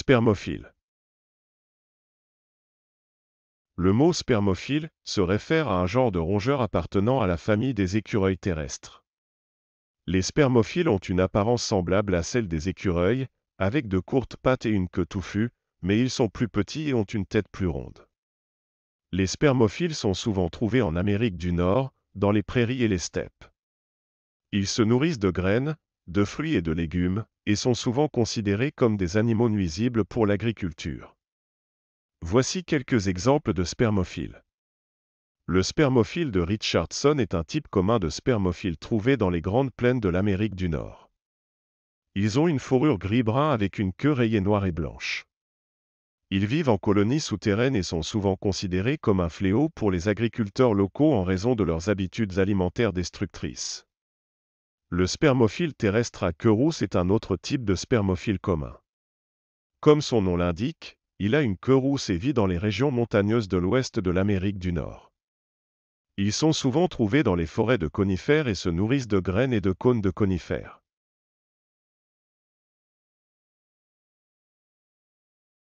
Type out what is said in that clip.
Spermophile. Le mot spermophile se réfère à un genre de rongeur appartenant à la famille des écureuils terrestres. Les spermophiles ont une apparence semblable à celle des écureuils, avec de courtes pattes et une queue touffue, mais ils sont plus petits et ont une tête plus ronde. Les spermophiles sont souvent trouvés en Amérique du Nord, dans les prairies et les steppes. Ils se nourrissent de graines, de fruits et de légumes, et sont souvent considérés comme des animaux nuisibles pour l'agriculture. Voici quelques exemples de spermophiles. Le spermophile de Richardson est un type commun de spermophile trouvé dans les grandes plaines de l'Amérique du Nord. Ils ont une fourrure gris-brun avec une queue rayée noire et blanche. Ils vivent en colonies souterraines et sont souvent considérés comme un fléau pour les agriculteurs locaux en raison de leurs habitudes alimentaires destructrices. Le spermophile terrestre à queue est un autre type de spermophile commun. Comme son nom l'indique, il a une queue et vit dans les régions montagneuses de l'ouest de l'Amérique du Nord. Ils sont souvent trouvés dans les forêts de conifères et se nourrissent de graines et de cônes de conifères.